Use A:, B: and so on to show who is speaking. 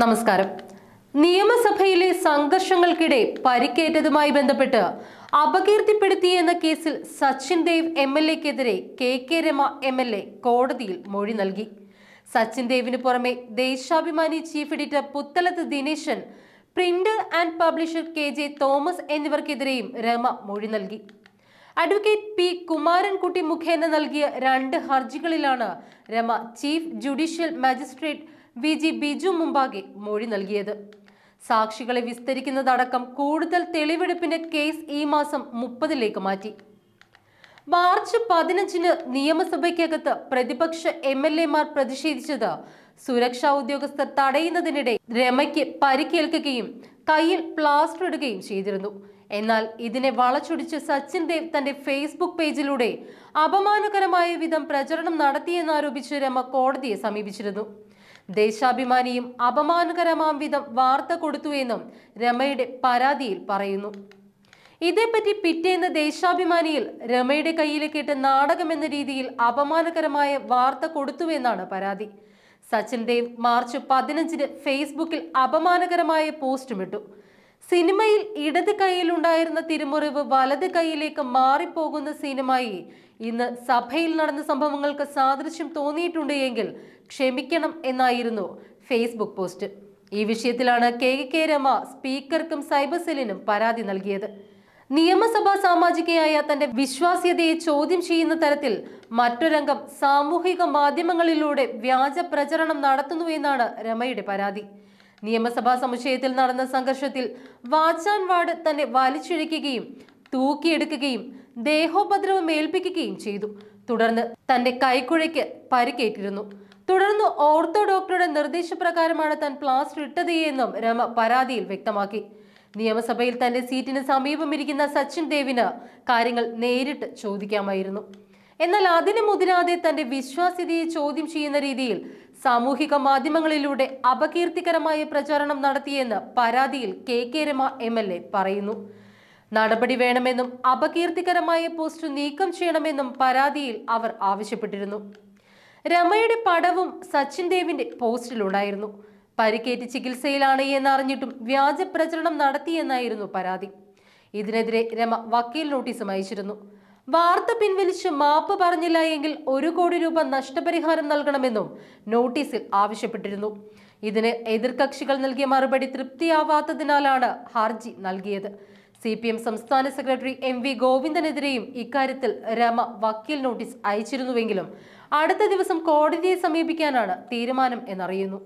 A: നമസ്കാരം നിയമസഭയിലെ സംഘർഷങ്ങൾക്കിടെ പരിക്കേറ്റതുമായി ബന്ധപ്പെട്ട് അപകീർത്തിപ്പെടുത്തി എന്ന കേസിൽ സച്ചിൻ ദേവ് എം എൽ എക്കെതിരെ K K Rama M L A കോടതിയിൽ മൊഴി നൽകി സച്ചിൻ ദേവിന് പുറമെ Deshabhimani chief editor Puthalath Dineshan printer and publisher K J Thomas എന്നിവർക്കെതിരെയും രമ മൊഴി നൽകി അഡ്വക്കേറ്റ് പി കുമാരൻകുട്ടി മുഖേന നൽകിയ രണ്ട് ഹർജികളിലാണ് Rama chief judicial magistrate V G Biju മുമ്പാകെ മൊഴി നൽകിയത് സാക്ഷികളെ വിസ്തരിക്കുന്നതടക്കം കൂടുതൽ തെളിവെടുപ്പിന്റെ കേസ് ഈ മാസം മുപ്പതിലേക്ക് മാറ്റി മാർച്ച് പതിനഞ്ചിന് നിയമസഭയ്ക്കകത്ത് പ്രതിപക്ഷ എം എൽ എമാർ പ്രതിഷേധിച്ചത് സുരക്ഷാ ഉദ്യോഗസ്ഥർ തടയുന്നതിനിടെ രമയ്ക്ക് പരിക്കേൽക്കുകയും കയ്യിൽ പ്ലാസ്റ്റർ ഇടുകയും ചെയ്തിരുന്നു എന്നാൽ ഇതിനെ വളച്ചൊടിച്ച് സച്ചിൻ ദേവ് തന്റെ ഫേസ്ബുക്ക് പേജിലൂടെ അപമാനകരമായ വിധം പ്രചരണം നടത്തിയെന്നാരോപിച്ച് രമ കോടതിയെ സമീപിച്ചിരുന്നു ദേശാഭിമാനിയും അപമാനകരമാം വിധം വാർത്ത കൊടുത്തു എന്നും രമയുടെ പരാതിയിൽ പറയുന്നു ഇതേപ്പറ്റി പിറ്റേന്ന് ദേശാഭിമാനിയിൽ രമയുടെ കയ്യിലേക്കിട്ട് നാടകം എന്ന രീതിയിൽ അപമാനകരമായ വാർത്ത കൊടുത്തുവെന്നാണ് പരാതി സച്ചിൻ ദേവ് മാർച്ച് പതിനഞ്ചിന് ഫേസ്ബുക്കിൽ അപമാനകരമായ പോസ്റ്റുമിട്ടു സിനിമയിൽ ഇടത് കൈയിലുണ്ടായിരുന്ന തിരുമുറിവ് വലത് കൈയിലേക്ക് മാറിപ്പോകുന്ന സീനുമായി ഇന്ന് സഭയിൽ നടന്ന സംഭവങ്ങൾക്ക് സാദൃശ്യം തോന്നിയിട്ടുണ്ട് എങ്കിൽ ക്ഷമിക്കണം എന്നായിരുന്നു ഫേസ്ബുക്ക് പോസ്റ്റ് ഈ വിഷയത്തിലാണ് കെ കെ രമ സ്പീക്കർക്കും സൈബർ സെല്ലിനും പരാതി നൽകിയത് നിയമസഭാ സാമാജികയായ തന്റെ വിശ്വാസ്യതയെ ചോദ്യം ചെയ്യുന്ന തരത്തിൽ മറ്റൊരംഗം സാമൂഹിക മാധ്യമങ്ങളിലൂടെ വ്യാജ പ്രചരണം നടത്തുന്നു എന്നാണ് രമയുടെ പരാതി നിയമസഭാ സമുച്ചയത്തിൽ നടന്ന സംഘർഷത്തിൽ വാച്ചാൻ വാർഡ് തന്നെ വലിച്ചിഴയ്ക്കുകയും തൂക്കിയെടുക്കുകയും ദേഹോപദ്രവം ഏൽപ്പിക്കുകയും ചെയ്തു തുടർന്ന് തന്റെ കൈക്കുഴയ്ക്ക് പരിക്കേറ്റിരുന്നു തുടർന്ന് ഓർത്തോ ഡോക്ടറുടെ നിർദ്ദേശപ്രകാരമാണ് താൻ പ്ലാസ്റ്റർ ഇട്ടത് എന്നും രമ പരാതിയിൽ വ്യക്തമാക്കി നിയമസഭയിൽ തന്റെ സീറ്റിന് സമീപമിരിക്കുന്ന സച്ചിൻ ദേവിന് കാര്യങ്ങൾ നേരിട്ട് ചോദിക്കാമായിരുന്നു എന്നാൽ അതിനു മുതിരാതെ തന്റെ വിശ്വാസ്യതയെ ചോദ്യം ചെയ്യുന്ന രീതിയിൽ സാമൂഹിക മാധ്യമങ്ങളിലൂടെ അപകീർത്തികരമായ പ്രചാരണം നടത്തിയെന്ന് പരാതിയിൽ K K Rama M L A പറയുന്നു നടപടി വേണമെന്നും അപകീർത്തികരമായ പോസ്റ്റ് നീക്കം ചെയ്യണമെന്നും പരാതിയിൽ അവർ ആവശ്യപ്പെട്ടിരുന്നു രമയുടെ പടവും സച്ചിൻ ദേവിന്റെ പോസ്റ്റിലുണ്ടായിരുന്നു പരിക്കേറ്റ് ചികിത്സയിലാണ് എന്നറിഞ്ഞിട്ടും വ്യാജ പ്രചരണം നടത്തിയെന്നായിരുന്നു പരാതി ഇതിനെതിരെ രമ വക്കീൽ നോട്ടീസും അയച്ചിരുന്നു വാർത്ത പിൻവലിച്ച് മാപ്പ് പറഞ്ഞില്ല എങ്കിൽ ഒരു കോടി രൂപ നഷ്ടപരിഹാരം നൽകണമെന്നും നോട്ടീസിൽ ആവശ്യപ്പെട്ടിരുന്നു ഇതിന് എതിർകക്ഷികൾ നൽകിയ മറുപടി തൃപ്തിയാവാത്തതിനാലാണ് ഹർജി നൽകിയത് സി പി എം സംസ്ഥാന സെക്രട്ടറി എം വി ഗോവിന്ദനെതിരെയും ഇക്കാര്യത്തിൽ രമ വക്കീൽ നോട്ടീസ് അയച്ചിരുന്നുവെങ്കിലും അടുത്ത ദിവസം കോടതിയെ സമീപിക്കാനാണ് തീരുമാനം എന്നറിയുന്നു